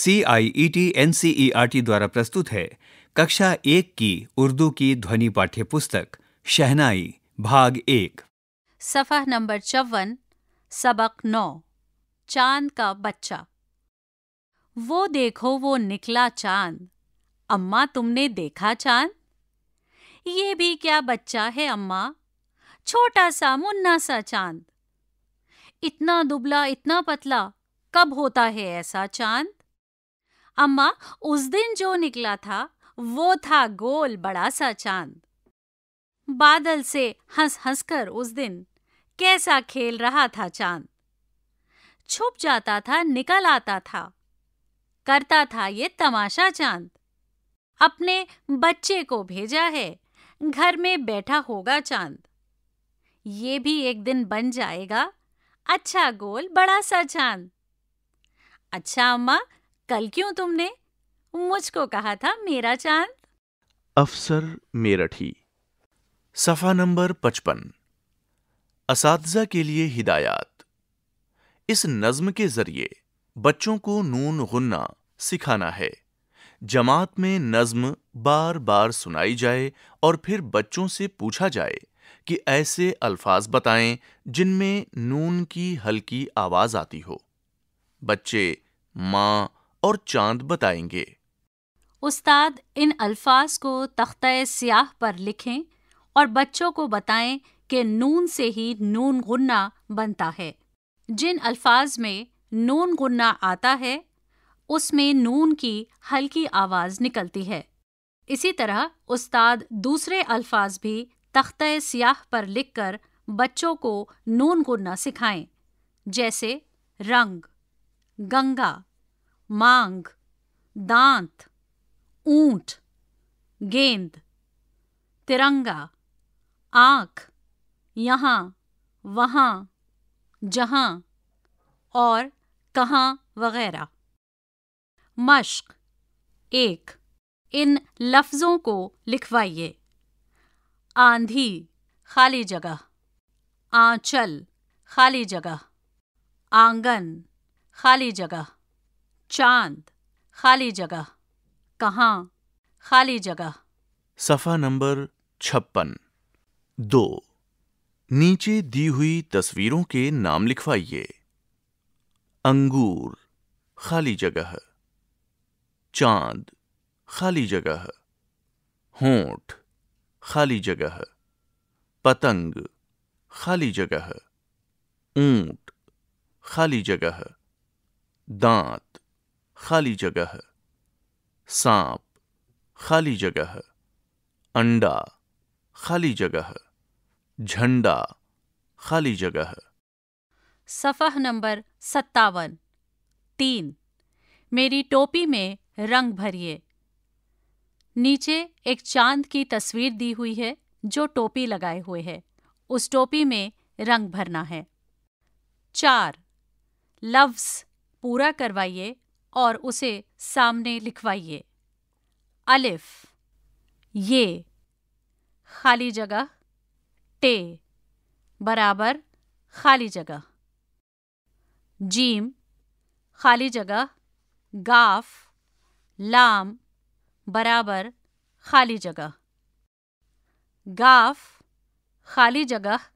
C I E T N C E R T द्वारा प्रस्तुत है कक्षा एक की उर्दू की ध्वनि पाठ्य पुस्तक शहनाई भाग एक सफा नंबर चौवन सबक नौ चांद का बच्चा वो देखो वो निकला चांद अम्मा तुमने देखा चांद ये भी क्या बच्चा है अम्मा छोटा सा मुन्ना सा चांद इतना दुबला इतना पतला कब होता है ऐसा चांद अम्मा उस दिन जो निकला था वो था गोल बड़ा सा चांद बादल से हंस हंस कर उस दिन कैसा खेल रहा था चांद छुप जाता था निकल आता था करता था ये तमाशा चांद अपने बच्चे को भेजा है घर में बैठा होगा चांद ये भी एक दिन बन जाएगा अच्छा गोल बड़ा सा चांद अच्छा अम्मा कल क्यों तुमने मुझको कहा था मेरा चांद अफसर मेरठी सफा नंबर पचपन असाधजा के लिए हिदायत इस नज्म के जरिए बच्चों को नून गुन्ना सिखाना है जमात में नज्म बार बार सुनाई जाए और फिर बच्चों से पूछा जाए कि ऐसे अल्फाज बताएं जिनमें नून की हल्की आवाज आती हो बच्चे माँ और चांद बताएंगे उस्ताद इन अल्फाज को तख्त सियाह पर लिखें और बच्चों को बताएं कि नून से ही नून गुन्ना बनता है जिन अल्फाज में नून गुन्ना आता है उसमें नून की हल्की आवाज़ निकलती है इसी तरह उस्ताद दूसरे अल्फाज भी तख्त सियाह पर लिखकर बच्चों को नून गुन्ना सिखाएं जैसे रंग गंगा मांग दांत ऊंट गेंद तिरंगा आंख यहाँ वहाँ जहाँ और कहाँ वगैरह मश्क एक इन लफ्ज़ों को लिखवाइए आंधी खाली जगह आंचल खाली जगह आंगन खाली जगह चांद खाली जगह कहाँ खाली जगह सफा नंबर छप्पन दो नीचे दी हुई तस्वीरों के नाम लिखवाइए अंगूर खाली जगह चांद खाली जगह होंठ खाली जगह पतंग खाली जगह ऊंट खाली जगह दांत खाली जगह सांप खाली जगह अंडा खाली जगह झंडा खाली जगह सफ़ह नंबर सत्तावन तीन मेरी टोपी में रंग भरिए नीचे एक चांद की तस्वीर दी हुई है जो टोपी लगाए हुए है उस टोपी में रंग भरना है चार लव्स पूरा करवाइए और उसे सामने लिखवाइए अलिफ ये खाली जगह टे बराबर खाली जगह जीम खाली जगह गाफ लाम बराबर खाली जगह गाफ खाली जगह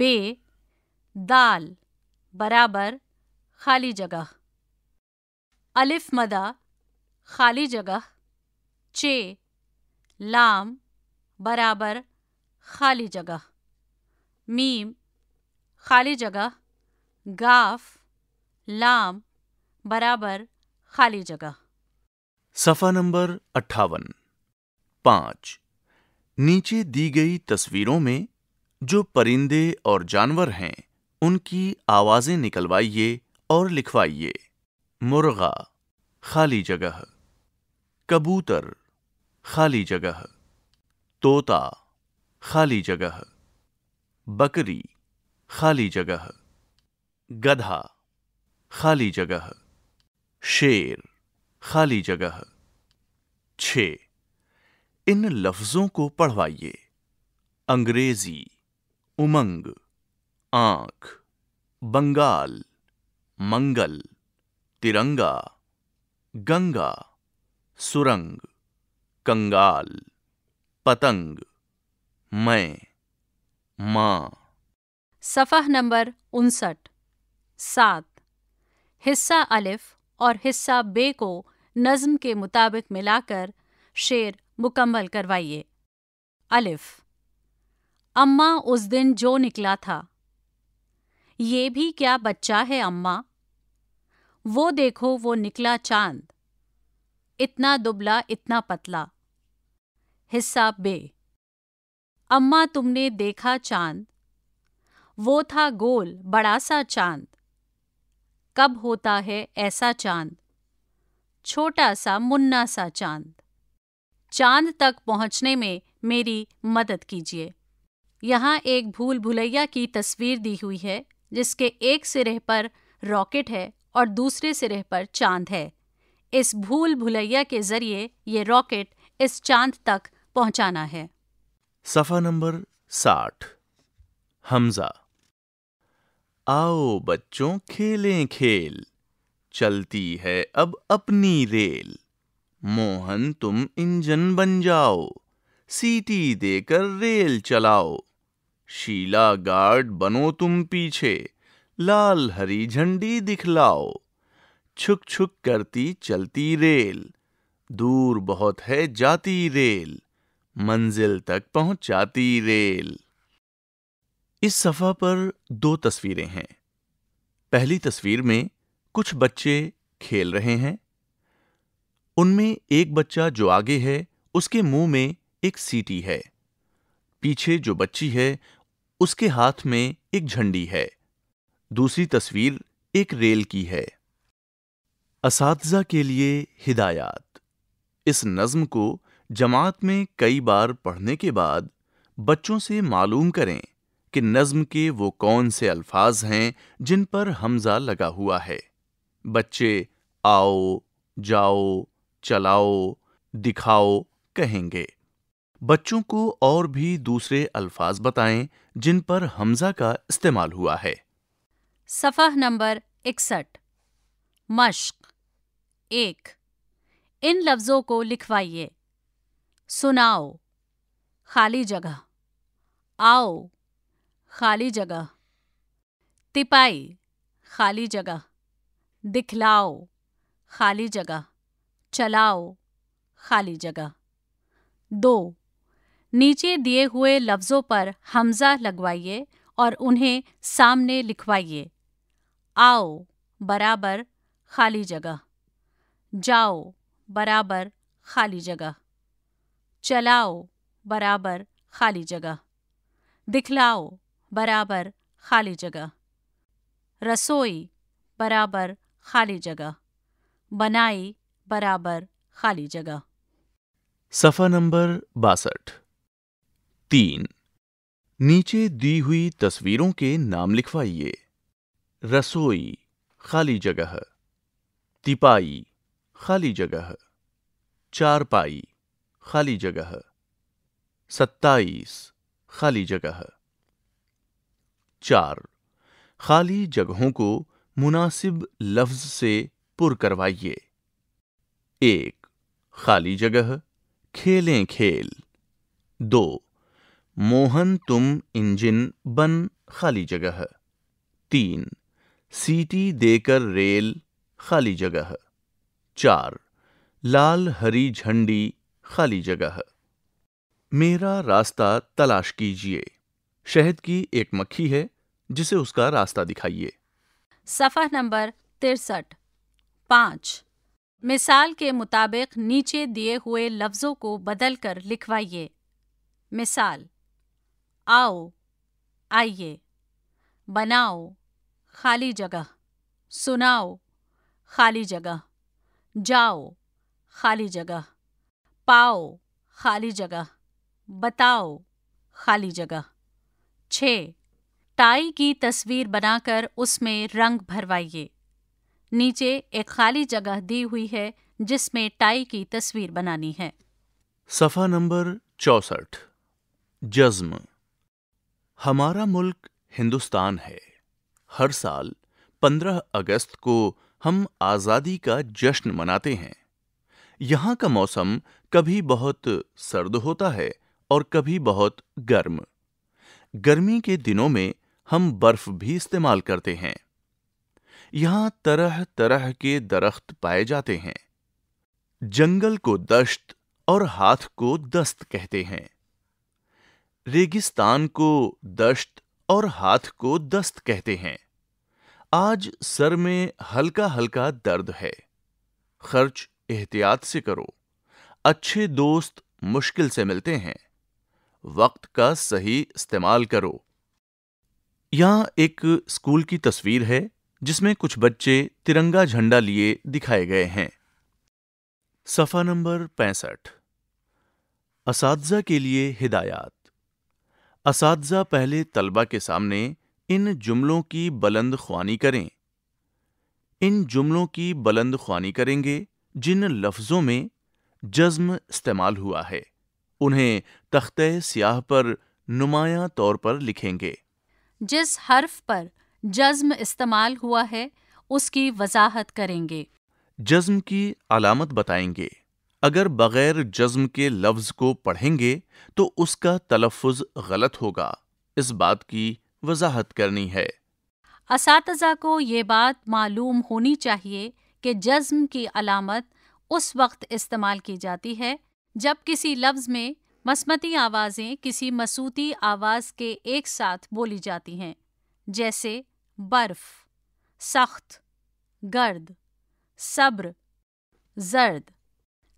बे दाल बराबर खाली जगह अलिफ मदा खाली जगह चे लाम बराबर खाली जगह मीम खाली जगह गाफ लाम बराबर खाली जगह सफ़ा नंबर अट्ठावन पाँच नीचे दी गई तस्वीरों में जो परिंदे और जानवर हैं उनकी आवाज़ें निकलवाइए और लिखवाइए मुर्गा खाली जगह कबूतर खाली जगह तोता खाली जगह बकरी खाली जगह गधा खाली जगह शेर खाली जगह छ इन लफ्ज़ों को पढ़वाइए अंग्रेज़ी उमंग आँख बंगाल मंगल तिरंगा गंगा सुरंग कंगाल पतंग मैं माँ सफ़ह नंबर उनसठ सात हिस्सा अलिफ और हिस्सा बे को नज्म के मुताबिक मिलाकर शेर मुकम्मल करवाइए अलिफ अम्मा उस दिन जो निकला था ये भी क्या बच्चा है अम्मा वो देखो वो निकला चांद इतना दुबला इतना पतला हिस्सा बे अम्मा तुमने देखा चांद वो था गोल बड़ा सा चांद कब होता है ऐसा चांद छोटा सा मुन्ना सा चांद चांद तक पहुंचने में मेरी मदद कीजिए यहाँ एक भूल भुलैया की तस्वीर दी हुई है जिसके एक सिरे पर रॉकेट है और दूसरे सिरे पर चांद है इस भूल भुलैया के जरिए ये रॉकेट इस चांद तक पहुंचाना है सफा नंबर साठ हमजा आओ बच्चों खेलें खेल चलती है अब अपनी रेल मोहन तुम इंजन बन जाओ सीटी देकर रेल चलाओ शीला गार्ड बनो तुम पीछे लाल हरी झंडी दिखलाओ छुक छुक करती चलती रेल दूर बहुत है जाती रेल मंजिल तक पहुंचाती रेल इस सफा पर दो तस्वीरें हैं पहली तस्वीर में कुछ बच्चे खेल रहे हैं उनमें एक बच्चा जो आगे है उसके मुंह में एक सीटी है पीछे जो बच्ची है उसके हाथ में एक झंडी है दूसरी तस्वीर एक रेल की है इस के लिए हिदायत इस नज़्म को जमात में कई बार पढ़ने के बाद बच्चों से मालूम करें कि नज़्म के वो कौन से अल्फाज हैं जिन पर हमजा लगा हुआ है बच्चे आओ जाओ चलाओ दिखाओ कहेंगे बच्चों को और भी दूसरे अल्फाज बताएं जिन पर हमजा का इस्तेमाल हुआ है सफ़ह नंबर इकसठ मश्क एक इन लफ्ज़ों को लिखवाइए सुनाओ खाली जगह आओ खाली जगह तिपाई खाली जगह दिखलाओ खाली जगह चलाओ खाली जगह दो नीचे दिए हुए लफ्ज़ों पर हमज़ा लगवाइए और उन्हें सामने लिखवाइए आओ बराबर खाली जगह जाओ बराबर खाली जगह चलाओ बराबर खाली जगह दिखलाओ बराबर खाली जगह रसोई बराबर खाली जगह बनाई बराबर खाली जगह सफ़ा नंबर बासठ तीन नीचे दी हुई तस्वीरों के नाम लिखवाइए रसोई खाली जगह तिपाई खाली जगह चारपाई खाली जगह सत्ताईस खाली जगह चार खाली जगहों को मुनासिब लफ्ज से पुर करवाइए एक खाली जगह खेलें खेल दो मोहन तुम इंजन बन खाली जगह तीन सीटी देकर रेल खाली जगह चार लाल हरी झंडी खाली जगह मेरा रास्ता तलाश कीजिए शहद की एक मक्खी है जिसे उसका रास्ता दिखाइए सफा नंबर तिरसठ पाँच मिसाल के मुताबिक नीचे दिए हुए लफ्ज़ों को बदल कर लिखवाइए मिसाल आओ आइए बनाओ खाली जगह सुनाओ खाली जगह जाओ खाली जगह पाओ खाली जगह बताओ खाली जगह छ टाई की तस्वीर बनाकर उसमें रंग भरवाइए नीचे एक खाली जगह दी हुई है जिसमें टाई की तस्वीर बनानी है सफा नंबर चौसठ जज्म हमारा मुल्क हिंदुस्तान है हर साल 15 अगस्त को हम आज़ादी का जश्न मनाते हैं यहां का मौसम कभी बहुत सर्द होता है और कभी बहुत गर्म गर्मी के दिनों में हम बर्फ भी इस्तेमाल करते हैं यहां तरह तरह के दरख्त पाए जाते हैं जंगल को दश्त और हाथ को दस्त कहते हैं रेगिस्तान को दश्त और हाथ को दस्त कहते हैं आज सर में हल्का हल्का दर्द है खर्च एहतियात से करो अच्छे दोस्त मुश्किल से मिलते हैं वक्त का सही इस्तेमाल करो यहां एक स्कूल की तस्वीर है जिसमें कुछ बच्चे तिरंगा झंडा लिए दिखाए गए हैं सफा नंबर पैंसठ इस के लिए हिदायत इस पहले तलबा के सामने इन जुमलों की बुलंद ख्वानी करें इन जुमलों की बुलंद ख्वानी करेंगे जिन लफ्ज़ों में जज्म इस्तेमाल हुआ है उन्हें तख्ते सियाह पर नुमाया तौर पर लिखेंगे जिस हर्फ पर जज्म इस्तेमाल हुआ है उसकी वजाहत करेंगे जज्म की अलामत बताएंगे अगर बगैर जज्म के लफ्ज को पढ़ेंगे तो उसका तलफ़ गलत होगा इस बात की वजाहत करनी है इस को ये बात मालूम होनी चाहिए कि जज्म की अलामत उस वक्त इस्तेमाल की जाती है जब किसी लफ्ज़ में मसमती आवाज़ें किसी मसूती आवाज़ के एक साथ बोली जाती हैं जैसे बर्फ सख्त गर्द सब्र जर्द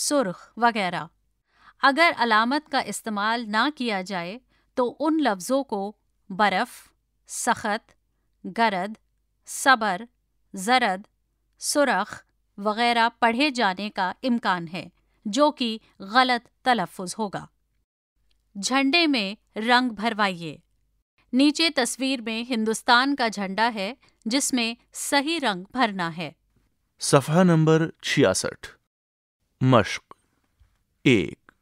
सुर्ख वगैरह अगर अलामत का इस्तेमाल ना किया जाए तो उन लफ्ज़ों को बर्फ़ सख़त गरद सबर जरद सुरख वगैरह पढ़े जाने का इम्कान है जो कि गलत तलफ़ होगा झंडे में रंग भरवाइए नीचे तस्वीर में हिंदुस्तान का झंडा है जिसमें सही रंग भरना है सफा नंबर छियासठ मश्क एक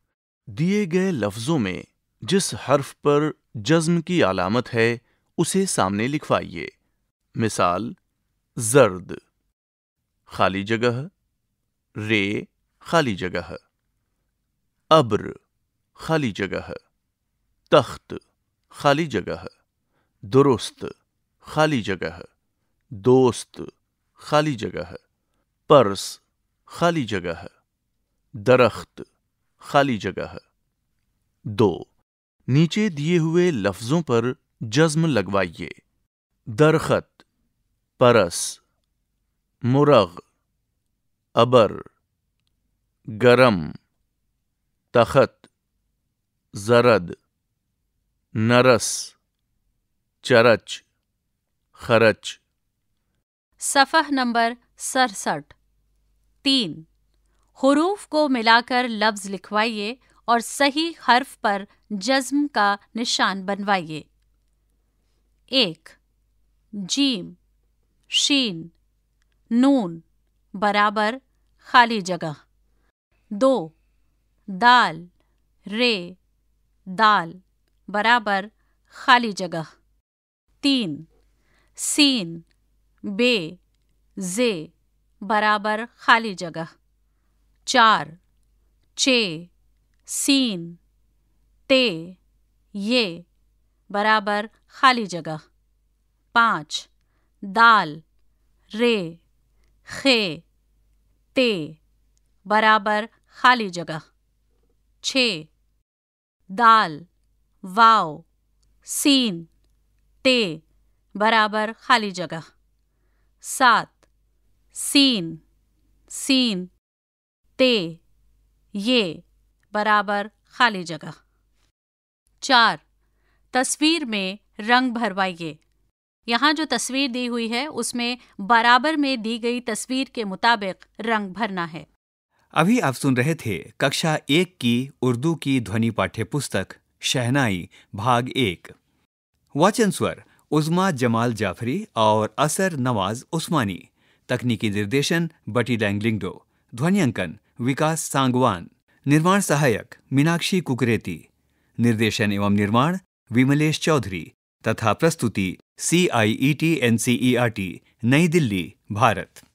दिए गए लफ्ज़ों में जिस हर्फ पर जज्म की अलामत है उसे सामने लिखवाइए मिसाल जर्द खाली जगह रे खाली जगह अब्र खाली जगह तख्त खाली जगह दुरुस्त खाली जगह दोस्त खाली जगह पर्स खाली जगह दरख्त खाली जगह दो नीचे दिए हुए लफ्जों पर जज्म लगवाइए दरखत परस मुरग अबर गरम तखत जरद नरस चरच खरच सफ़ह नंबर सरसठ तीन हरूफ को मिलाकर लफ्ज़ लिखवाइए और सही हर्फ पर जज्म का निशान बनवाइए एक जीम शीन नून बराबर खाली जगह दो दाल रे दाल बराबर खाली जगह तीन सीन बे जे बराबर खाली जगह चार चे सीन ते ये बराबर खाली जगह पाँच दाल रे खे ते बराबर खाली जगह छ दाल वाव सीन ते बराबर खाली जगह सात सीन सीन ते ये बराबर खाली जगह चार तस्वीर में रंग भरवाइए यहाँ जो तस्वीर दी हुई है उसमें बराबर में दी गई तस्वीर के मुताबिक रंग भरना है अभी आप सुन रहे थे कक्षा एक की उर्दू की ध्वनि पाठ्य पुस्तक शहनाई भाग एक वाचन स्वर उजमा जमाल जाफरी और असर नवाज उस्मानी तकनीकी निर्देशन बटी डैंगलिंगडो ध्वनि अंकन विकास सांगवान निर्माण सहायक मीनाक्षी कुकरेती निर्देशन एवं निर्माण विमलेश चौधरी तथा प्रस्तुति C I E T N C E R T New Delhi Bharat